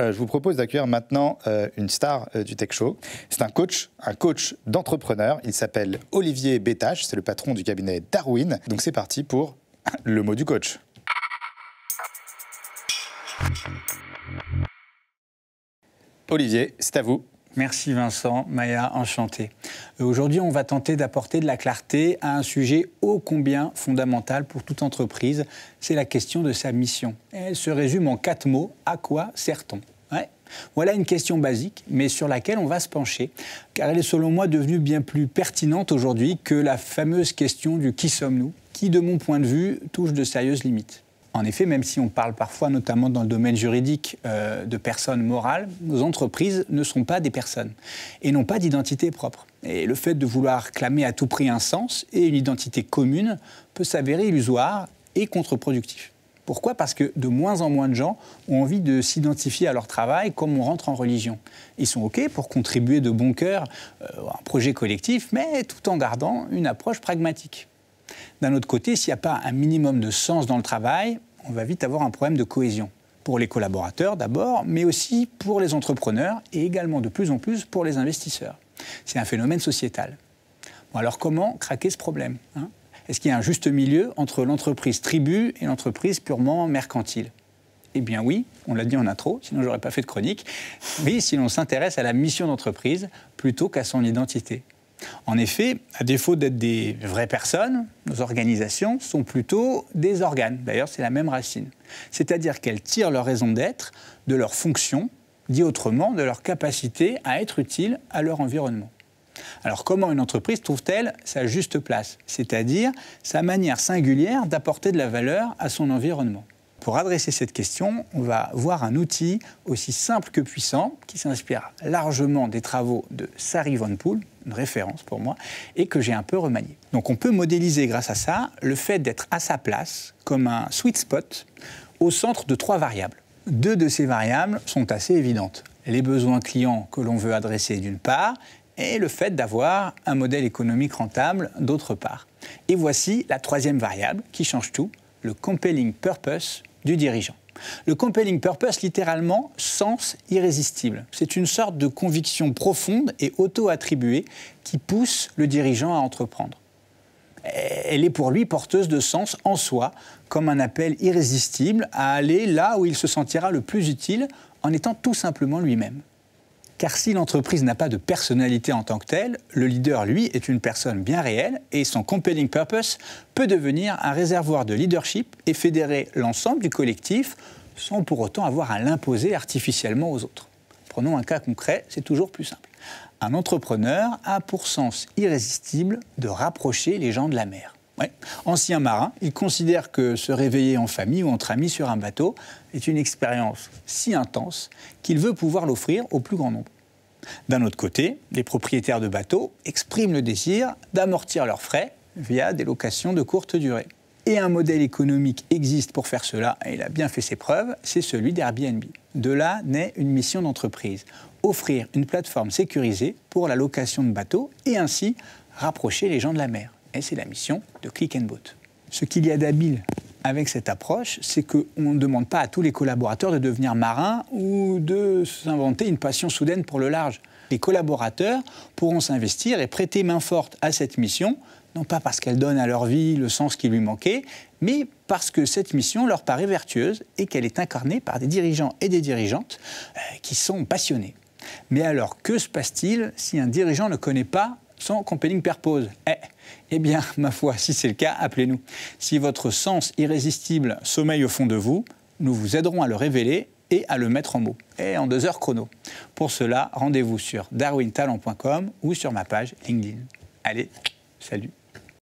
Euh, je vous propose d'accueillir maintenant euh, une star euh, du Tech Show. C'est un coach, un coach d'entrepreneur. Il s'appelle Olivier Bétache, c'est le patron du cabinet Darwin. Donc c'est parti pour le mot du coach. Olivier, c'est à vous. Merci Vincent, Maya, enchantée. Euh, aujourd'hui, on va tenter d'apporter de la clarté à un sujet ô combien fondamental pour toute entreprise, c'est la question de sa mission. Elle se résume en quatre mots, à quoi sert-on Voilà une question basique, mais sur laquelle on va se pencher, car elle est selon moi devenue bien plus pertinente aujourd'hui que la fameuse question du qui sommes-nous, qui de mon point de vue touche de sérieuses limites. En effet, même si on parle parfois, notamment dans le domaine juridique, euh, de personnes morales, nos entreprises ne sont pas des personnes et n'ont pas d'identité propre. Et le fait de vouloir clamer à tout prix un sens et une identité commune peut s'avérer illusoire et contre-productif. Pourquoi Parce que de moins en moins de gens ont envie de s'identifier à leur travail comme on rentre en religion. Ils sont OK pour contribuer de bon cœur euh, à un projet collectif, mais tout en gardant une approche pragmatique. D'un autre côté, s'il n'y a pas un minimum de sens dans le travail, on va vite avoir un problème de cohésion. Pour les collaborateurs d'abord, mais aussi pour les entrepreneurs et également de plus en plus pour les investisseurs. C'est un phénomène sociétal. alors comment craquer ce problème hein Est-ce qu'il y a un juste milieu entre l'entreprise tribu et l'entreprise purement mercantile eh bien oui, on l'a dit en intro, sinon j'aurais pas fait de chronique. Oui, si l'on s'intéresse à la mission d'entreprise plutôt qu'à son identité. En effet, à défaut d'être des vraies personnes, nos organisations sont plutôt des organes. D'ailleurs, c'est la même racine. C'est-à-dire qu'elles tirent leur raison d'être de leur fonction, dit autrement, de leur capacité à être utile à leur environnement. Alors comment une entreprise trouve-t-elle sa juste place, c'est-à-dire sa manière singulière d'apporter de la valeur à son environnement pour adresser cette question, on va voir un outil aussi simple que puissant qui s'inspire largement des travaux de Sari Von Poel, une référence pour moi, et que j'ai un peu remanié. Donc on peut modéliser grâce à ça le fait d'être à sa place comme un sweet spot au centre de trois variables. Deux de ces variables sont assez évidentes. Les besoins clients que l'on veut adresser d'une part, et le fait d'avoir un modèle économique rentable d'autre part. Et voici la troisième variable qui change tout, le compelling purpose du dirigeant. Le compelling purpose, littéralement, sens irrésistible. C'est une sorte de conviction profonde et auto-attribuée qui pousse le dirigeant à entreprendre. Elle est pour lui porteuse de sens en soi, comme un appel irrésistible à aller là où il se sentira le plus utile en étant tout simplement lui-même. Car si l'entreprise n'a pas de personnalité en tant que telle, le leader, lui, est une personne bien réelle et son compelling purpose peut devenir un réservoir de leadership et fédérer l'ensemble du collectif sans pour autant avoir à l'imposer artificiellement aux autres. Prenons un cas concret, c'est toujours plus simple. Un entrepreneur a pour sens irrésistible de rapprocher les gens de la mer. Ancien marin, il considère que se réveiller en famille ou entre amis sur un bateau est une expérience si intense qu'il veut pouvoir l'offrir au plus grand nombre. D'un autre côté, les propriétaires de bateaux expriment le désir d'amortir leurs frais via des locations de courte durée. Et un modèle économique existe pour faire cela, et il a bien fait ses preuves, c'est celui d'Airbnb. De là naît une mission d'entreprise, offrir une plateforme sécurisée pour la location de bateaux et ainsi rapprocher les gens de la mer et c'est la mission de Click and Boot. Ce qu'il y a d'habile avec cette approche, c'est qu'on ne demande pas à tous les collaborateurs de devenir marins ou de s'inventer une passion soudaine pour le large. Les collaborateurs pourront s'investir et prêter main forte à cette mission, non pas parce qu'elle donne à leur vie le sens qui lui manquait, mais parce que cette mission leur paraît vertueuse et qu'elle est incarnée par des dirigeants et des dirigeantes euh, qui sont passionnés. Mais alors, que se passe-t-il si un dirigeant ne connaît pas sans compelling perpose. Eh, eh bien, ma foi, si c'est le cas, appelez-nous. Si votre sens irrésistible sommeille au fond de vous, nous vous aiderons à le révéler et à le mettre en mots, et en deux heures chrono. Pour cela, rendez-vous sur darwintalent.com ou sur ma page LinkedIn. Allez, salut